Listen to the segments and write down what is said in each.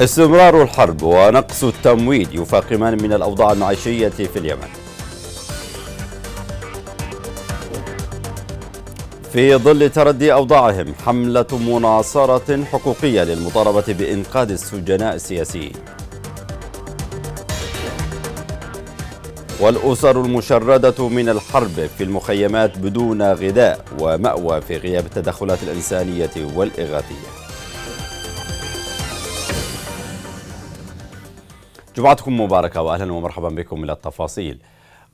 استمرار الحرب ونقص التمويل يفاقمان من الأوضاع المعيشية في اليمن في ظل تردي أوضاعهم حملة مناصرة حقوقية للمطالبة بإنقاذ السجناء السياسيين والأسر المشردة من الحرب في المخيمات بدون غذاء ومأوى في غياب التدخلات الإنسانية والإغاثية جمعتكم مباركة وأهلا ومرحبا بكم إلى التفاصيل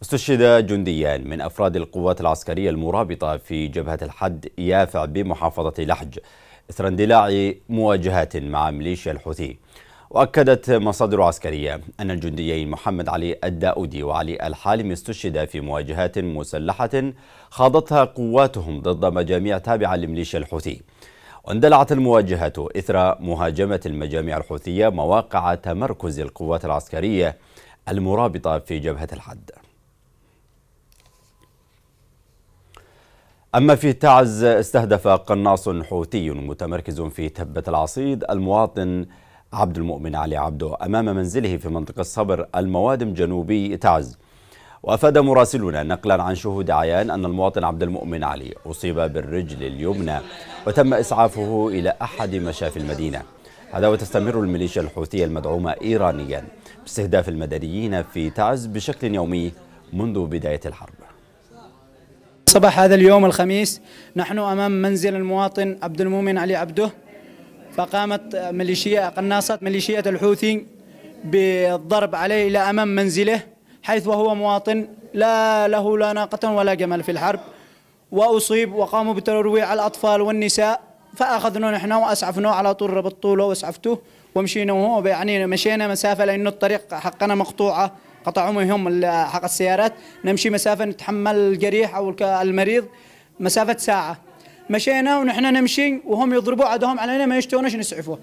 استشهد جنديان من أفراد القوات العسكرية المرابطة في جبهة الحد يافع بمحافظة لحج إثر اندلاع مواجهات مع ميليشيا الحوثي وأكدت مصادر عسكرية أن الجنديين محمد علي الداودي وعلي الحالم استشهدا في مواجهات مسلحة خاضتها قواتهم ضد مجاميع تابعة لميليشيا الحوثي اندلعت المواجهة إثر مهاجمة المجامع الحوثية مواقع تمركز القوات العسكرية المرابطة في جبهة الحد أما في تعز استهدف قناص حوثي متمركز في تبة العصيد المواطن عبد المؤمن علي عبده أمام منزله في منطقة صبر الموادم جنوبي تعز وأفاد مراسلنا نقلا عن شهود عيان أن المواطن عبد المؤمن علي أصيب بالرجل اليمنى وتم إسعافه إلى أحد مشافي المدينة هذا وتستمر الميليشيا الحوثية المدعومة إيرانيا باستهداف المدنيين في تعز بشكل يومي منذ بداية الحرب صباح هذا اليوم الخميس نحن أمام منزل المواطن عبد المؤمن علي عبده فقامت ميليشيا قناصة ميليشيا الحوثي بالضرب عليه إلى أمام منزله حيث وهو مواطن لا له لا ناقة ولا جمل في الحرب وأصيب وقاموا بترويع الأطفال والنساء فأخذنا نحن وأسعفناه على طول ربط طوله وأسعفته ومشينا وهو يعني مشينا مسافة لأنه الطريق حقنا مقطوعة قطعوا هم حق السيارات نمشي مسافة نتحمل الجريح أو المريض مسافة ساعة مشينا ونحن نمشي وهم يضربوا عدهم علينا ما يشتونش نسعفوه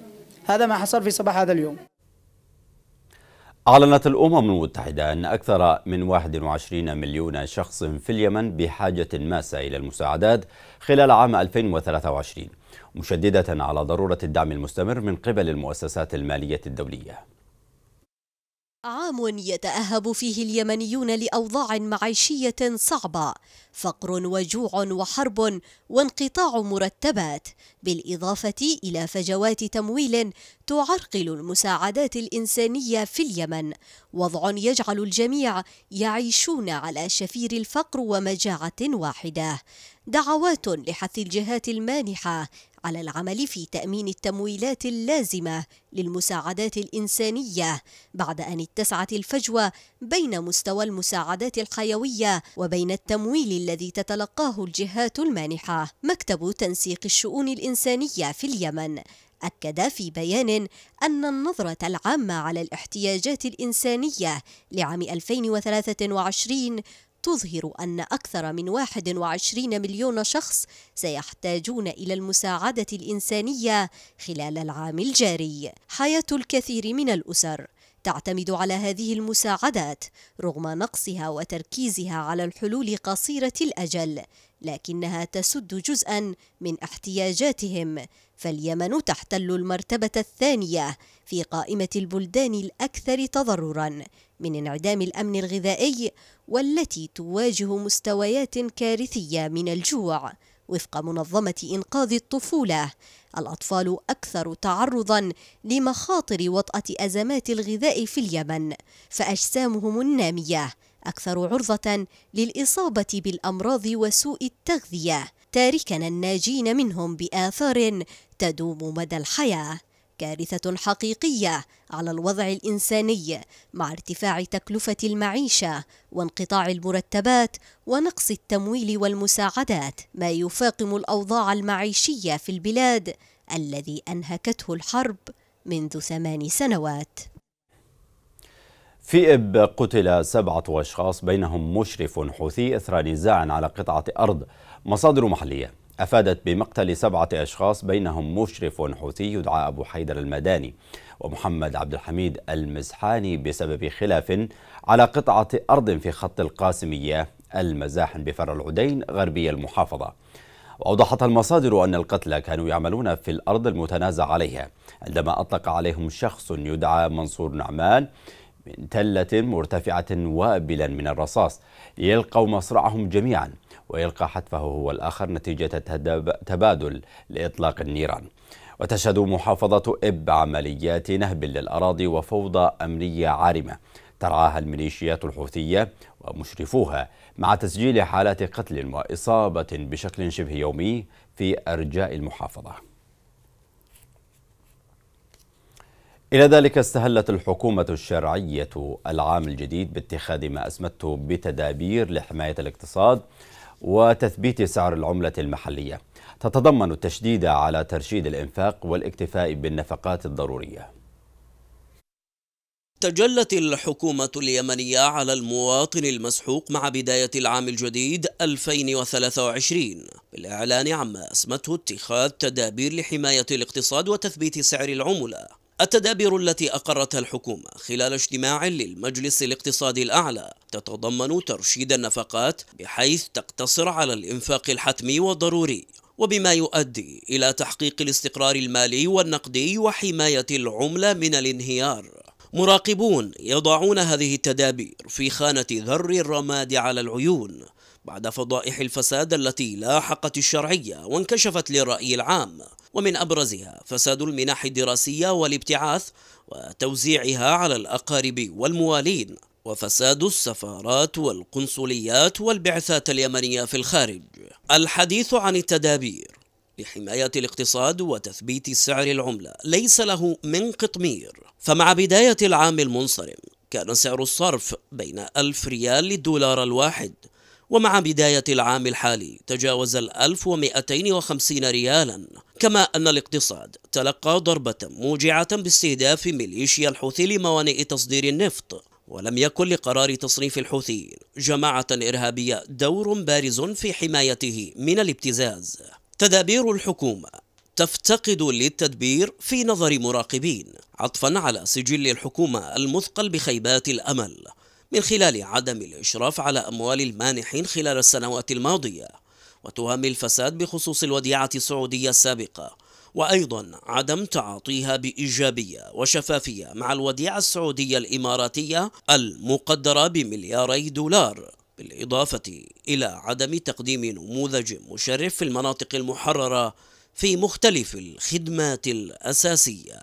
هذا ما حصل في صباح هذا اليوم أعلنت الأمم المتحدة أن أكثر من 21 مليون شخص في اليمن بحاجة ماسة إلى المساعدات خلال عام 2023 مشددة على ضرورة الدعم المستمر من قبل المؤسسات المالية الدولية عام يتأهب فيه اليمنيون لأوضاع معيشية صعبة، فقر وجوع وحرب وانقطاع مرتبات، بالإضافة إلى فجوات تمويل تعرقل المساعدات الإنسانية في اليمن، وضع يجعل الجميع يعيشون على شفير الفقر ومجاعة واحدة. دعوات لحث الجهات المانحة على العمل في تأمين التمويلات اللازمة للمساعدات الإنسانية بعد أن اتسعت الفجوة بين مستوى المساعدات الحيوية وبين التمويل الذي تتلقاه الجهات المانحة مكتب تنسيق الشؤون الإنسانية في اليمن أكد في بيان أن النظرة العامة على الاحتياجات الإنسانية لعام 2023 تظهر أن أكثر من 21 مليون شخص سيحتاجون إلى المساعدة الإنسانية خلال العام الجاري. حياة الكثير من الأسر تعتمد على هذه المساعدات رغم نقصها وتركيزها على الحلول قصيرة الأجل، لكنها تسد جزءا من احتياجاتهم، فاليمن تحتل المرتبة الثانية في قائمة البلدان الأكثر تضررا من انعدام الأمن الغذائي والتي تواجه مستويات كارثية من الجوع وفق منظمة إنقاذ الطفولة الأطفال أكثر تعرضا لمخاطر وطأة أزمات الغذاء في اليمن فأجسامهم النامية أكثر عرضة للإصابة بالأمراض وسوء التغذية تاركا الناجين منهم بآثار تدوم مدى الحياة كارثة حقيقية على الوضع الإنساني مع ارتفاع تكلفة المعيشة وانقطاع المرتبات ونقص التمويل والمساعدات ما يفاقم الأوضاع المعيشية في البلاد الذي أنهكته الحرب منذ ثمان سنوات في إب قتل سبعة أشخاص بينهم مشرف حوثي إثر نزاع على قطعة أرض مصادر محلية أفادت بمقتل سبعة أشخاص بينهم مشرف حوثي يدعى أبو حيدر المداني ومحمد عبد الحميد المزحاني بسبب خلاف على قطعة أرض في خط القاسمية المزاحم بفر العدين غربي المحافظة وأوضحت المصادر أن القتلى كانوا يعملون في الأرض المتنازع عليها عندما أطلق عليهم شخص يدعى منصور نعمان من تلة مرتفعة وابلا من الرصاص ليلقوا مصرعهم جميعا ويلقى حتفه هو الآخر نتيجة تبادل لإطلاق النيران وتشهد محافظة إب عمليات نهب للأراضي وفوضى أمنية عارمة ترعاها الميليشيات الحوثية ومشرفوها مع تسجيل حالات قتل وإصابة بشكل شبه يومي في أرجاء المحافظة إلى ذلك استهلت الحكومة الشرعية العام الجديد باتخاذ ما أسمته بتدابير لحماية الاقتصاد وتثبيت سعر العملة المحلية تتضمن التشديد على ترشيد الإنفاق والاكتفاء بالنفقات الضرورية تجلت الحكومة اليمنية على المواطن المسحوق مع بداية العام الجديد 2023 بالإعلان عما أسمته اتخاذ تدابير لحماية الاقتصاد وتثبيت سعر العملة التدابير التي أقرتها الحكومة خلال اجتماع للمجلس الاقتصادي الأعلى تتضمن ترشيد النفقات بحيث تقتصر على الإنفاق الحتمي والضروري وبما يؤدي إلى تحقيق الاستقرار المالي والنقدي وحماية العملة من الانهيار مراقبون يضعون هذه التدابير في خانة ذر الرماد على العيون بعد فضائح الفساد التي لاحقت الشرعية وانكشفت للرأي العام ومن أبرزها فساد المنح الدراسية والابتعاث وتوزيعها على الأقارب والموالين وفساد السفارات والقنصليات والبعثات اليمنية في الخارج الحديث عن التدابير لحماية الاقتصاد وتثبيت سعر العملة ليس له من قطمير فمع بداية العام المنصرم كان سعر الصرف بين ألف ريال للدولار الواحد ومع بداية العام الحالي تجاوز ال 1250 ريالا كما أن الاقتصاد تلقى ضربة موجعة باستهداف ميليشيا الحوثي لموانئ تصدير النفط ولم يكن لقرار تصنيف الحوثيين جماعة إرهابية دور بارز في حمايته من الابتزاز تدابير الحكومة تفتقد للتدبير في نظر مراقبين عطفا على سجل الحكومة المثقل بخيبات الأمل من خلال عدم الإشراف على أموال المانحين خلال السنوات الماضية وتهم الفساد بخصوص الوديعة السعودية السابقة وأيضا عدم تعاطيها بإيجابية وشفافية مع الوديعة السعودية الإماراتية المقدرة بملياري دولار بالإضافة إلى عدم تقديم نموذج مشرف في المناطق المحررة في مختلف الخدمات الأساسية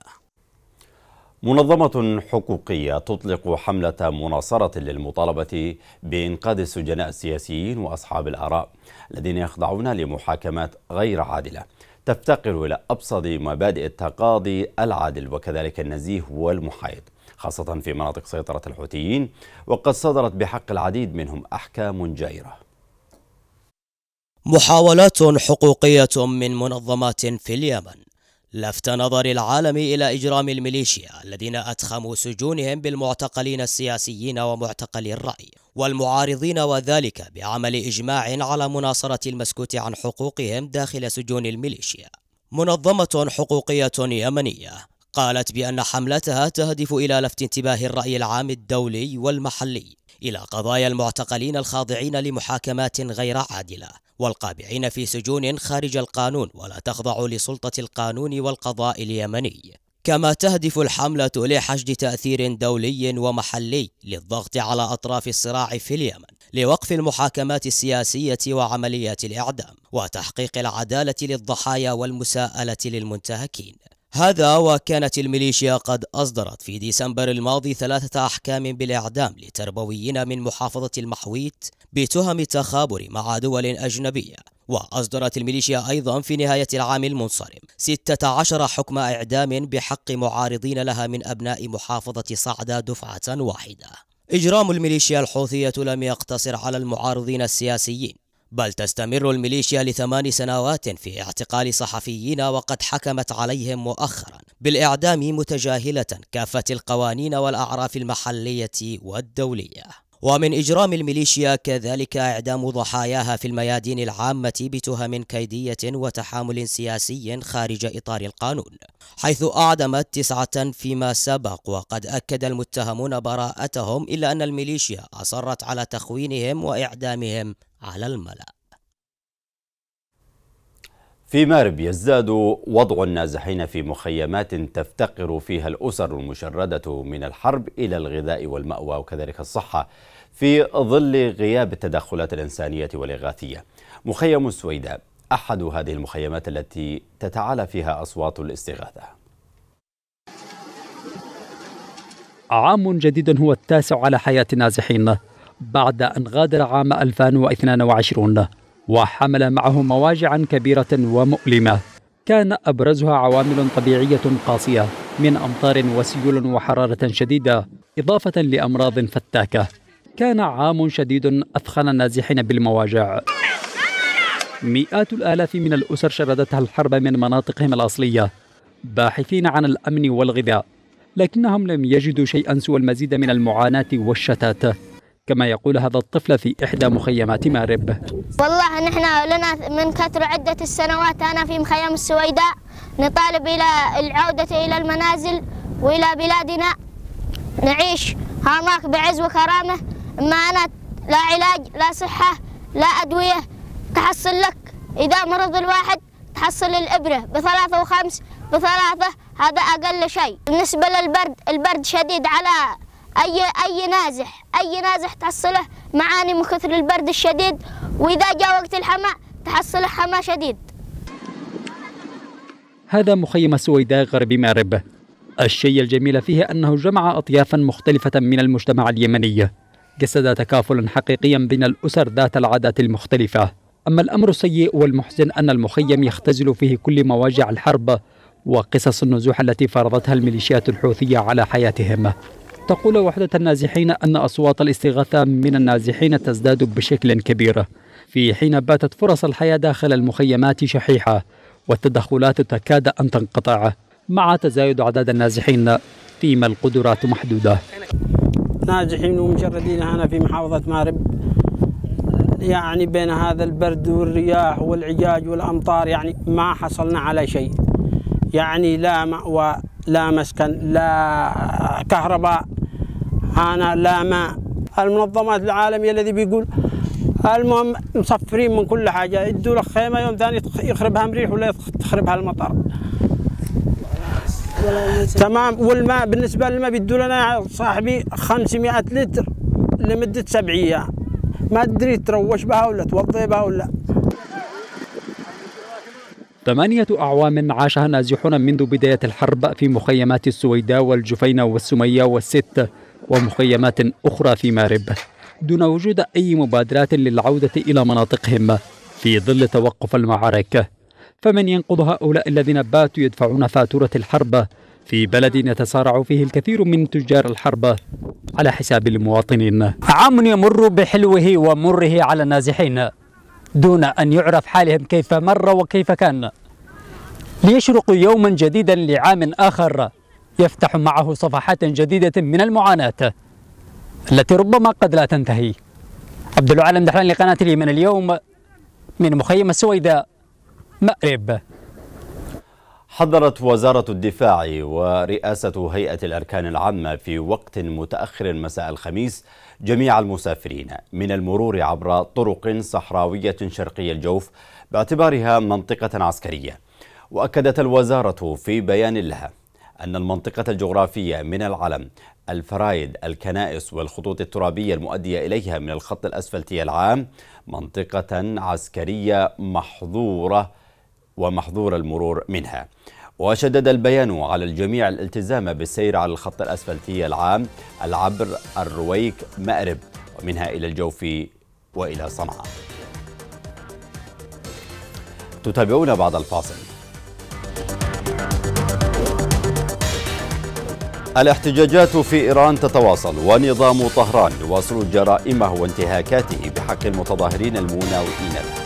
منظمة حقوقية تطلق حملة مناصرة للمطالبة بإنقاذ السجناء السياسيين وأصحاب الآراء الذين يخضعون لمحاكمات غير عادلة تفتقر إلى أبسط مبادئ التقاضي العادل وكذلك النزيه والمحايد خاصة في مناطق سيطرة الحوثيين وقد صدرت بحق العديد منهم أحكام جائرة محاولات حقوقية من منظمات في اليمن لفت نظر العالم إلى إجرام الميليشيا الذين أتخموا سجونهم بالمعتقلين السياسيين ومعتقلي الرأي والمعارضين وذلك بعمل إجماع على مناصرة المسكوت عن حقوقهم داخل سجون الميليشيا منظمة حقوقية يمنية قالت بأن حملتها تهدف إلى لفت انتباه الرأي العام الدولي والمحلي إلى قضايا المعتقلين الخاضعين لمحاكمات غير عادلة والقابعين في سجون خارج القانون ولا تخضع لسلطة القانون والقضاء اليمني كما تهدف الحملة لحشد تأثير دولي ومحلي للضغط على أطراف الصراع في اليمن لوقف المحاكمات السياسية وعمليات الإعدام وتحقيق العدالة للضحايا والمساءلة للمنتهكين هذا وكانت الميليشيا قد أصدرت في ديسمبر الماضي ثلاثة أحكام بالإعدام لتربويين من محافظة المحويت بتهم التخابر مع دول أجنبية وأصدرت الميليشيا أيضا في نهاية العام المنصرم 16 حكم إعدام بحق معارضين لها من أبناء محافظة صعدة دفعة واحدة إجرام الميليشيا الحوثية لم يقتصر على المعارضين السياسيين بل تستمر الميليشيا لثمان سنوات في اعتقال صحفيين وقد حكمت عليهم مؤخرا بالإعدام متجاهلة كافة القوانين والأعراف المحلية والدولية ومن إجرام الميليشيا كذلك إعدام ضحاياها في الميادين العامة بتهم كيدية وتحامل سياسي خارج إطار القانون حيث أعدمت تسعة فيما سبق وقد أكد المتهمون براءتهم إلا أن الميليشيا أصرت على تخوينهم وإعدامهم على الملأ في مارب يزداد وضع النازحين في مخيمات تفتقر فيها الأسر المشردة من الحرب إلى الغذاء والمأوى وكذلك الصحة في ظل غياب التدخلات الإنسانية والإغاثية مخيم السويداء أحد هذه المخيمات التي تتعالى فيها أصوات الاستغاثة عام جديد هو التاسع على حياة النازحين بعد أن غادر عام 2022 وحمل معه مواجعا كبيرة ومؤلمة كان أبرزها عوامل طبيعية قاسية من أمطار وسيول وحرارة شديدة إضافة لأمراض فتاكة كان عام شديد أثخن النازحين بالمواجع مئات الآلاف من الأسر شردتها الحرب من مناطقهم الأصلية باحثين عن الأمن والغذاء لكنهم لم يجدوا شيئا سوى المزيد من المعاناة والشتات كما يقول هذا الطفل في إحدى مخيمات مارب والله نحن لنا من كثر عدة السنوات أنا في مخيم السويداء نطالب إلى العودة إلى المنازل وإلى بلادنا نعيش هناك بعز وكرامة ما أنا لا علاج لا صحة لا أدوية تحصل لك إذا مرض الواحد تحصل الإبرة بثلاثة وخمس بثلاثة هذا أقل شيء بالنسبة للبرد البرد شديد على أي أي نازح أي نازح تحصله معاني من كثر البرد الشديد وإذا جاء وقت الحماء تحصله حماء شديد هذا مخيم سويداء غرب مأرب الشيء الجميل فيه أنه جمع أطيافا مختلفة من المجتمع اليمني جسد تكافلا حقيقيا بين الأسر ذات العادات المختلفة أما الأمر السيء والمحزن أن المخيم يختزل فيه كل مواجع الحرب وقصص النزوح التي فرضتها الميليشيات الحوثية على حياتهم تقول وحدة النازحين أن أصوات الاستغاثة من النازحين تزداد بشكل كبير في حين باتت فرص الحياة داخل المخيمات شحيحة والتدخلات تكاد أن تنقطع مع تزايد أعداد النازحين فيما القدرات محدودة نازحين ومجردين هنا في محافظة مارب يعني بين هذا البرد والرياح والعجاج والأمطار يعني ما حصلنا على شيء يعني لا مأوى لا مسكن لا كهرباء أنا لا ما المنظمات العالمية الذي بيقول المهم مصفرين من كل حاجة يدوا لك خيمة يوم ثاني يخربها مريح ولا تخربها المطر تمام والماء بالنسبة للماء بيدوا لنا صاحبي 500 لتر لمدة سبع أيام ما تدري تروش بها ولا توضي بها ولا ثمانية أعوام عاشها نازحون منذ بداية الحرب في مخيمات السويداء والجفينة والسمية والست ومخيمات أخرى في مارب دون وجود أي مبادرات للعودة إلى مناطقهم في ظل توقف المعارك فمن ينقض هؤلاء الذين باتوا يدفعون فاتورة الحرب في بلد يتصارع فيه الكثير من تجار الحرب على حساب المواطنين عام يمر بحلوه ومره على النازحين دون أن يعرف حالهم كيف مر وكيف كان ليشرق يوما جديدا لعام آخر يفتح معه صفحات جديدة من المعاناة التي ربما قد لا تنتهي عبد العالم دحلان لقناة اليمن اليوم من مخيم السويداء مأرب حضرت وزارة الدفاع ورئاسة هيئة الأركان العامة في وقت متأخر مساء الخميس جميع المسافرين من المرور عبر طرق صحراوية شرقي الجوف باعتبارها منطقة عسكرية وأكدت الوزارة في بيان لها أن المنطقة الجغرافية من العلم الفرايد الكنائس والخطوط الترابية المؤدية إليها من الخط الأسفلتي العام منطقة عسكرية محظورة ومحظور المرور منها وشدد البيان على الجميع الالتزام بالسير على الخط الأسفلتي العام العبر الرويك مأرب ومنها إلى الجوف وإلى صنعاء تتابعون بعد الفاصل الاحتجاجات في إيران تتواصل ونظام طهران يواصل جرائمه وانتهاكاته بحق المتظاهرين المناوئين له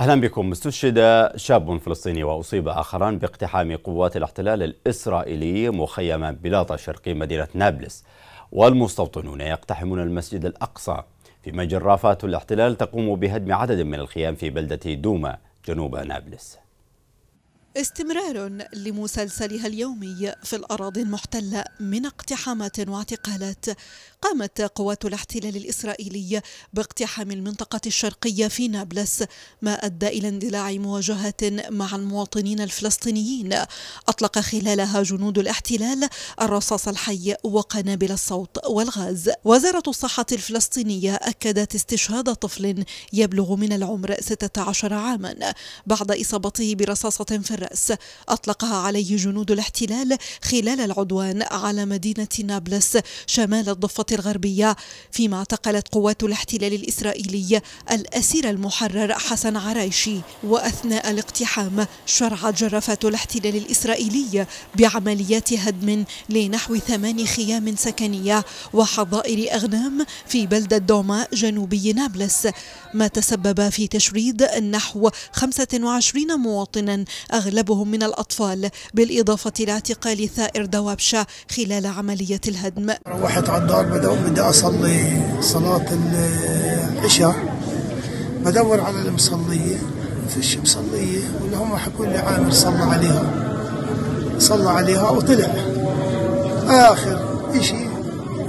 أهلا بكم استشهد شاب فلسطيني وأصيب آخران باقتحام قوات الاحتلال الإسرائيلي مخيم بلاطة شرقي مدينة نابلس والمستوطنون يقتحمون المسجد الأقصى فيما جرافات الاحتلال تقوم بهدم عدد من الخيام في بلدة دوما جنوب نابلس استمرار لمسلسلها اليومي في الأراضي المحتلة من اقتحامات واعتقالات قامت قوات الاحتلال الإسرائيلي باقتحام المنطقة الشرقية في نابلس ما أدى إلى اندلاع مواجهات مع المواطنين الفلسطينيين أطلق خلالها جنود الاحتلال الرصاص الحي وقنابل الصوت والغاز وزارة الصحة الفلسطينية أكدت استشهاد طفل يبلغ من العمر 16 عاما بعد إصابته برصاصة فرنسية الرأس أطلقها عليه جنود الاحتلال خلال العدوان على مدينة نابلس شمال الضفة الغربية فيما اعتقلت قوات الاحتلال الإسرائيلي الأسير المحرر حسن عرايشي وأثناء الاقتحام شرعت جرافات الاحتلال الإسرائيلي بعمليات هدم لنحو ثمان خيام سكنية وحظائر أغنام في بلدة دوما جنوبي نابلس ما تسبب في تشريد نحو 25 مواطنا أغلب أغلبهم من الأطفال بالإضافة إلى اعتقال ثائر دوابشة خلال عملية الهدم روحت على الدار بدي أصلي صلاة العشاء بدور على المصلية فيش مصلية ولا هم حكوا لي عامر صلى عليها صلى عليها وطلع آخر إشي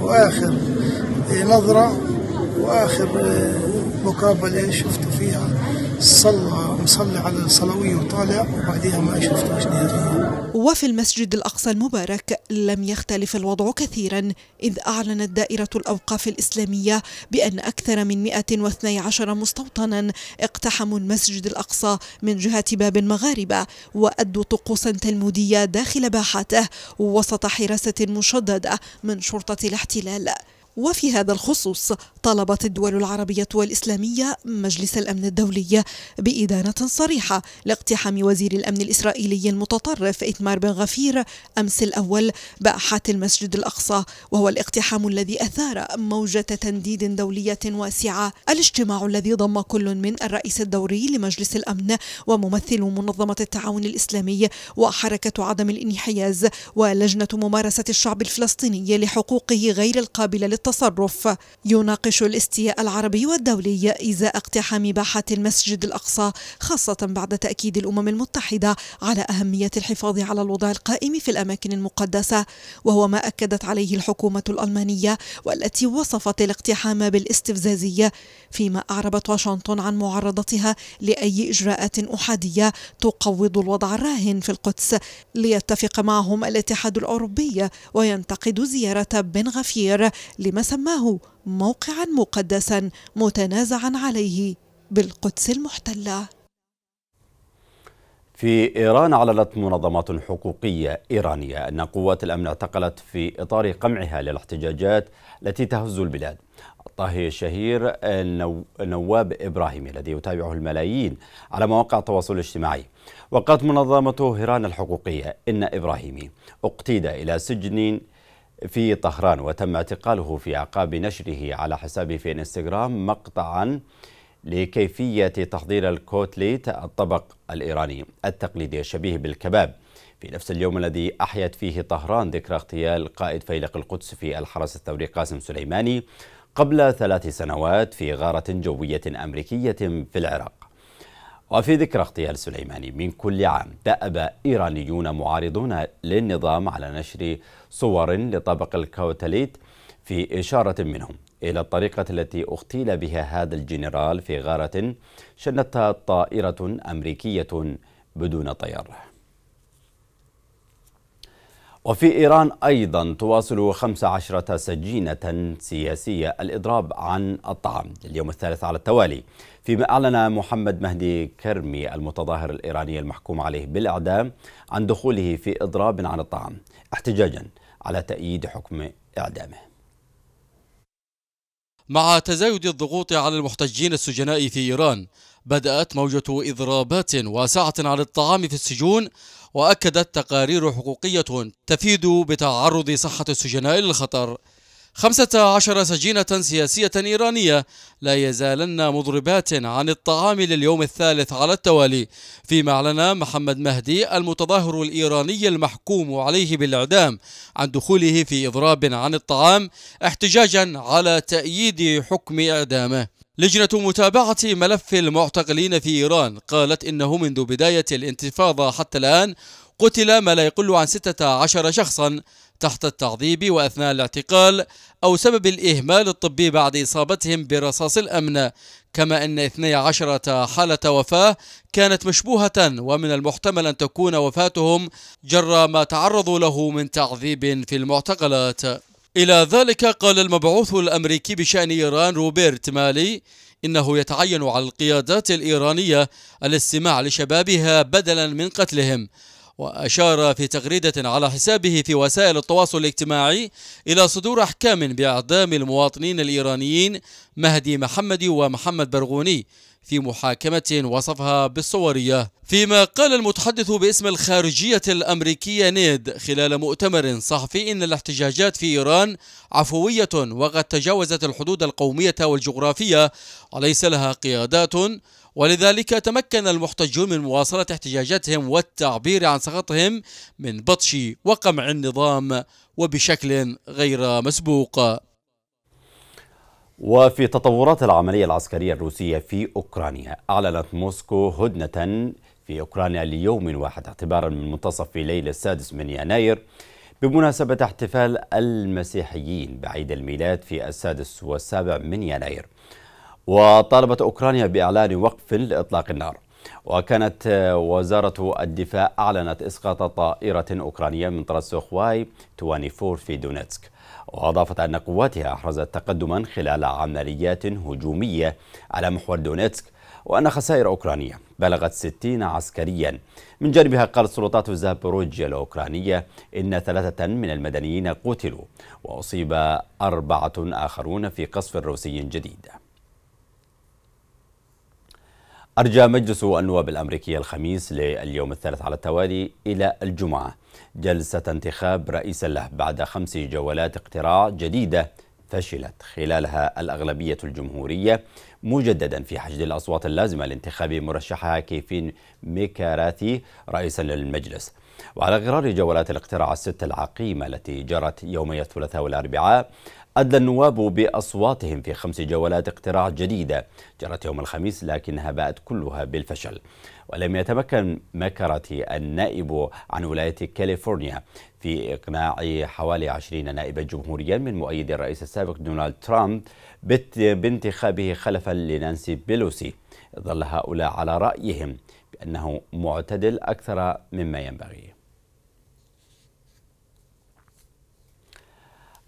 وآخر نظرة وآخر مقابلة شفته فيها صلى مصلي على الصلوية وطالع وبعديها ما شفتوش نهائيا وفي المسجد الأقصى المبارك لم يختلف الوضع كثيرا إذ أعلنت دائرة الأوقاف الإسلامية بأن أكثر من 112 مستوطنا اقتحموا المسجد الأقصى من جهة باب المغاربة وأدوا طقوسا تلمودية داخل باحته وسط حراسة مشددة من شرطة الاحتلال وفي هذا الخصوص طلبت الدول العربية والإسلامية مجلس الأمن الدولي بإدانة صريحة لاقتحام وزير الأمن الإسرائيلي المتطرف إتمار بن غفير أمس الأول بأحات المسجد الأقصى وهو الاقتحام الذي أثار موجة تنديد دولية واسعة الاجتماع الذي ضم كل من الرئيس الدوري لمجلس الأمن وممثل منظمة التعاون الإسلامي وحركة عدم الانحياز ولجنة ممارسة الشعب الفلسطيني لحقوقه غير القابلة التصرف يناقش الاستياء العربي والدولي إزاء اقتحام باحة المسجد الأقصى خاصة بعد تأكيد الأمم المتحدة على أهمية الحفاظ على الوضع القائم في الأماكن المقدسة وهو ما أكدت عليه الحكومة الألمانية والتي وصفت الاقتحام بالاستفزازية فيما أعربت واشنطن عن معارضتها لأي إجراءات أحادية تقوض الوضع الراهن في القدس ليتفق معهم الاتحاد الأوروبي وينتقد زيارة بن غفير بما سماه موقعا مقدسا متنازعا عليه بالقدس المحتله في إيران أعلنت منظمات حقوقية إيرانية أن قوات الأمن اعتقلت في إطار قمعها للاحتجاجات التي تهز البلاد الطاهي الشهير نواب إبراهيمي الذي يتابعه الملايين على مواقع التواصل الاجتماعي وقالت منظمة هيران الحقوقية إن إبراهيمي اقتيد إلى سجن في طهران وتم اعتقاله في عقاب نشره على حسابه في انستغرام مقطعا لكيفية تحضير الكوتليت الطبق الإيراني التقليدي الشبيه بالكباب في نفس اليوم الذي أحيت فيه طهران ذكرى اغتيال قائد فيلق القدس في الحرس الثوري قاسم سليماني قبل ثلاث سنوات في غارة جوية أمريكية في العراق وفي ذكرى اغتيال سليماني من كل عام دأب إيرانيون معارضون للنظام على نشر صور لطبق الكوتليت في إشارة منهم إلى الطريقة التي اغتيل بها هذا الجنرال في غارة شنتها طائرة أمريكية بدون طيار وفي إيران أيضا تواصل 15 سجينة سياسية الإضراب عن الطعام اليوم الثالث على التوالي فيما أعلن محمد مهدي كرمي المتظاهر الإيراني المحكوم عليه بالإعدام عن دخوله في إضراب عن الطعام احتجاجا على تأييد حكم إعدامه مع تزايد الضغوط على المحتجين السجناء في إيران بدأت موجة إضرابات واسعة على الطعام في السجون وأكدت تقارير حقوقية تفيد بتعرض صحة السجناء للخطر 15 سجينة سياسية إيرانية لا يزالن مضربات عن الطعام لليوم الثالث على التوالي فيما أعلن محمد مهدي المتظاهر الإيراني المحكوم عليه بالإعدام عن دخوله في إضراب عن الطعام احتجاجا على تأييد حكم إعدامه لجنة متابعة ملف المعتقلين في إيران قالت إنه منذ بداية الانتفاضة حتى الآن قتل ما لا يقل عن 16 شخصا تحت التعذيب وأثناء الاعتقال أو سبب الإهمال الطبي بعد إصابتهم برصاص الأمن كما أن 12 حالة وفاة كانت مشبوهة ومن المحتمل أن تكون وفاتهم جرى ما تعرضوا له من تعذيب في المعتقلات إلى ذلك قال المبعوث الأمريكي بشأن إيران روبرت مالي إنه يتعين على القيادات الإيرانية الاستماع لشبابها بدلا من قتلهم وأشار في تغريدة على حسابه في وسائل التواصل الاجتماعي إلى صدور أحكام بإعدام المواطنين الإيرانيين مهدي محمدي ومحمد برغوني في محاكمة وصفها بالصورية فيما قال المتحدث باسم الخارجية الأمريكية نيد خلال مؤتمر صحفي إن الاحتجاجات في إيران عفوية وقد تجاوزت الحدود القومية والجغرافية وليس لها قيادات ولذلك تمكن المحتجون من مواصلة احتجاجاتهم والتعبير عن سخطهم من بطش وقمع النظام وبشكل غير مسبوق وفي تطورات العملية العسكرية الروسية في أوكرانيا أعلنت موسكو هدنة في أوكرانيا ليوم واحد اعتبارا من منتصف ليلة السادس من يناير بمناسبة احتفال المسيحيين بعيد الميلاد في السادس والسابع من يناير وطالبت أوكرانيا بإعلان وقف لإطلاق النار وكانت وزارة الدفاع أعلنت إسقاط طائرة أوكرانية من طرف سوخواي 24 في دونيتسك وأضافت أن قواتها أحرزت تقدما خلال عمليات هجومية على محور دونيتسك وأن خسائر أوكرانية بلغت 60 عسكريا من جانبها قالت سلطات زابروجيا الأوكرانية إن ثلاثة من المدنيين قتلوا وأصيب أربعة آخرون في قصف روسي جديد أرجى مجلس النواب الأمريكي الخميس لليوم الثالث على التوالي إلى الجمعة جلسة انتخاب رئيسا له بعد خمس جولات اقتراع جديدة فشلت خلالها الأغلبية الجمهورية مجددا في حشد الأصوات اللازمة لانتخاب مرشحها كيفين ميكاراثي رئيسا للمجلس وعلى غرار جولات الاقتراع الستة العقيمة التي جرت يومي الثلاثاء والأربعاء أدى النواب بأصواتهم في خمس جولات اقتراع جديدة جرت يوم الخميس لكنها باءت كلها بالفشل ولم يتمكن ماكارتي النائب عن ولاية كاليفورنيا في إقناع حوالي 20 نائبا جمهوريا من مؤيدي الرئيس السابق دونالد ترامب بانتخابه خلفا لنانسي بيلوسي ظل هؤلاء على رأيهم بأنه معتدل أكثر مما ينبغي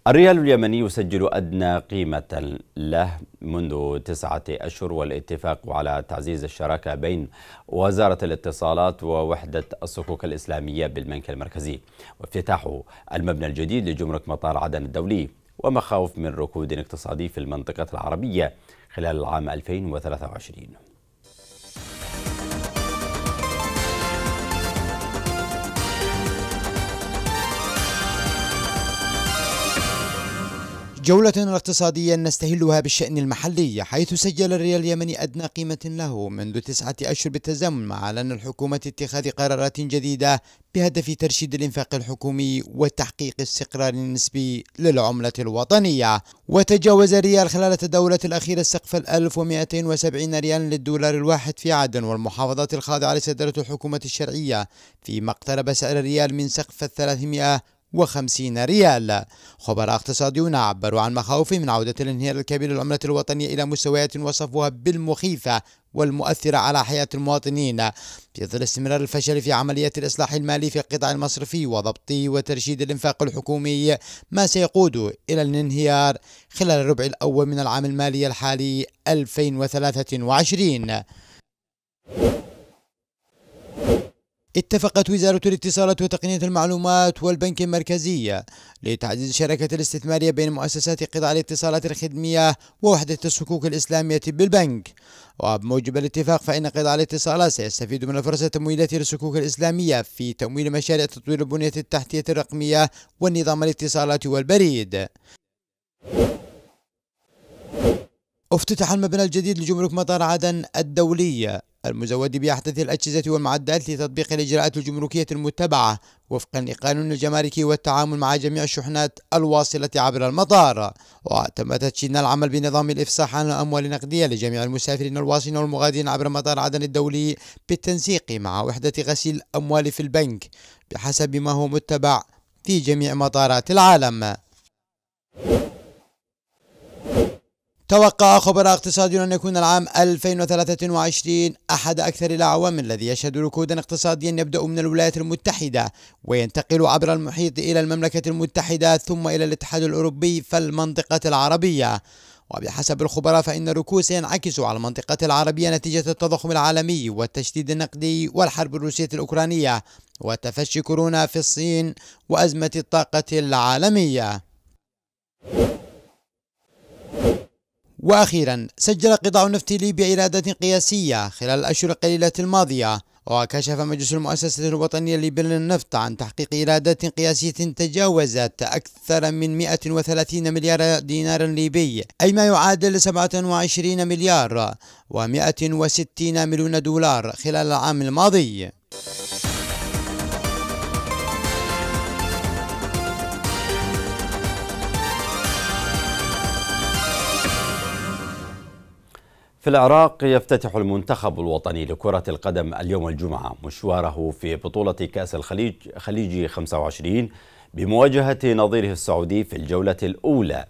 الريال اليمني يسجل أدنى قيمة له منذ تسعة أشهر والاتفاق على تعزيز الشراكة بين وزارة الاتصالات ووحدة الصكوك الإسلامية بالبنك المركزي وافتتاح المبنى الجديد لجمرك مطار عدن الدولي ومخاوف من ركود اقتصادي في المنطقة العربية خلال العام 2023 جولة اقتصادية نستهلها بالشأن المحلي حيث سجل الريال اليمني أدنى قيمة له منذ تسعة أشهر بالتزامن مع أعلان الحكومة اتخاذ قرارات جديدة بهدف ترشيد الإنفاق الحكومي وتحقيق استقرار نسبي للعملة الوطنية وتجاوز الريال خلال تداولة الأخيرة سقف 1270 ريال للدولار الواحد في عدن والمحافظات الخاضعة لسيطرة الحكومة الشرعية فيما اقترب سعر الريال من سقف 300 وخمسين ريال خبراء اقتصاديون عبروا عن مخاوف من عودة الانهيار الكبير للعملة الوطنية إلى مستويات وصفوها بالمخيفة والمؤثرة على حياة المواطنين في ظل استمرار الفشل في عملية الإصلاح المالي في القطاع المصرفي وضبط وترشيد الإنفاق الحكومي ما سيقود إلى الانهيار خلال الربع الأول من العام المالي الحالي 2023 اتفقت وزارة الاتصالات وتقنية المعلومات والبنك المركزي لتعزيز الشراكة الاستثمارية بين مؤسسات قطاع الاتصالات الخدمية ووحدة الصكوك الإسلامية بالبنك وبموجب الاتفاق فإن قطاع الاتصالات سيستفيد من الفرص التمويلية للصكوك الإسلامية في تمويل مشاريع تطوير البنية التحتية الرقمية والنظام الاتصالات والبريد افتتح المبنى الجديد لجمرك مطار عدن الدولية المزود بأحدث الأجهزة والمعدات لتطبيق الإجراءات الجمركية المتبعة وفقا لقانون الجمارك والتعامل مع جميع الشحنات الواصلة عبر المطار وتم تدشين العمل بنظام الإفصاح عن الأموال النقدية لجميع المسافرين الواصلين والمغادرين عبر مطار عدن الدولي بالتنسيق مع وحدة غسيل الأموال في البنك بحسب ما هو متبع في جميع مطارات العالم توقع خبراء اقتصاديون أن يكون العام 2023 أحد أكثر الأعوام الذي يشهد ركودا اقتصاديا يبدأ من الولايات المتحدة وينتقل عبر المحيط إلى المملكة المتحدة ثم إلى الاتحاد الأوروبي فالمنطقة العربية وبحسب الخبراء فإن الركود سينعكس على المنطقة العربية نتيجة التضخم العالمي والتشديد النقدي والحرب الروسية الأوكرانية وتفشي كورونا في الصين وأزمة الطاقة العالمية. وأخيرا سجل قطاع النفط ليبيا إيرادات قياسية خلال الأشهر القليلة الماضية وكشف مجلس المؤسسة الوطنية الليبية للنفط عن تحقيق إيرادات قياسية تجاوزت أكثر من 130 مليار دينار ليبي أي ما يعادل 27 مليار و160 مليون دولار خلال العام الماضي في العراق يفتتح المنتخب الوطني لكرة القدم اليوم الجمعة مشواره في بطولة كأس الخليج خليجي 25 بمواجهة نظيره السعودي في الجولة الأولى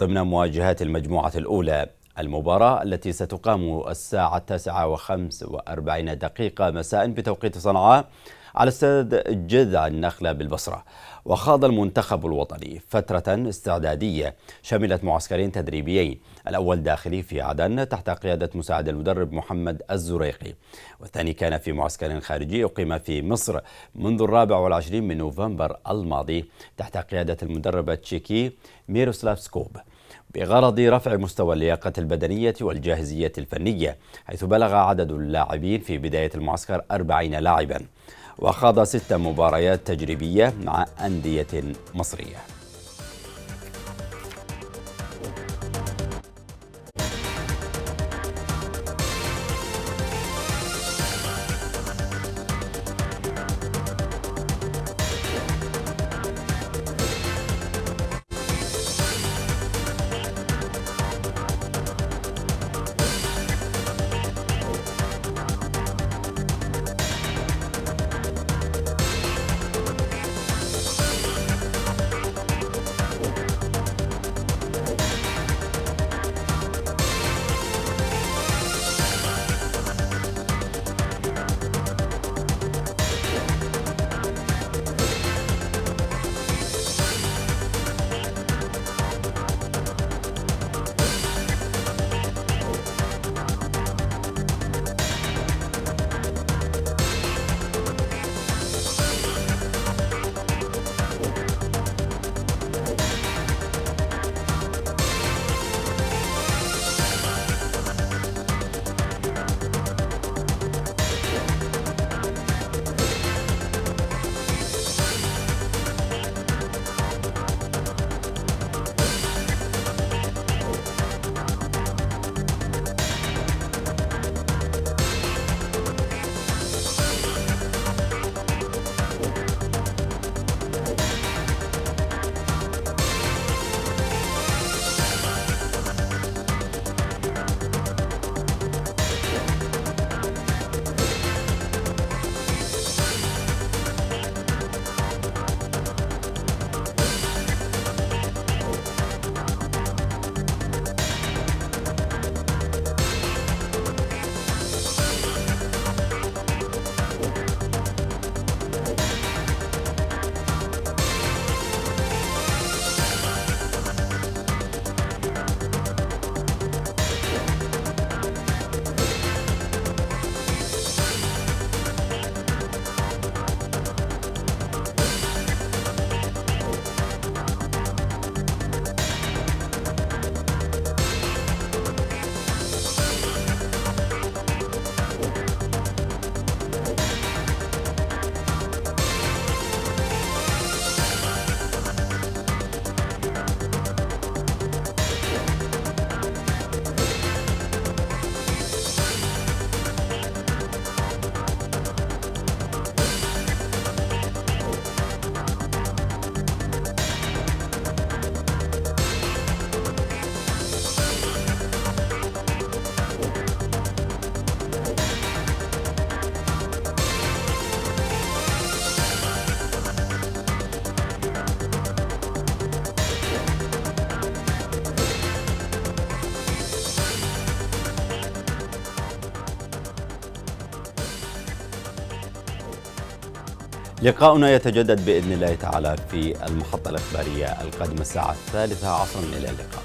ضمن مواجهات المجموعة الأولى المباراة التي ستقام الساعة 9:45 دقيقة مساء بتوقيت صنعاء على استاد جذع النخلة بالبصرة وخاض المنتخب الوطني فترة استعدادية شملت معسكرين تدريبيين الأول داخلي في عدن تحت قيادة مساعد المدرب محمد الزريقي والثاني كان في معسكر خارجي أقيم في مصر منذ الرابع والعشرين من نوفمبر الماضي تحت قيادة المدرب التشيكي ميروسلاف سكوب بغرض رفع مستوى اللياقة البدنية والجاهزية الفنية حيث بلغ عدد اللاعبين في بداية المعسكر 40 لاعبا وخاض ست مباريات تجريبية مع أندية مصرية لقاؤنا يتجدد بإذن الله تعالى في المحطة الإخبارية القادمة الساعة الثالثة عصرا إلى اللقاء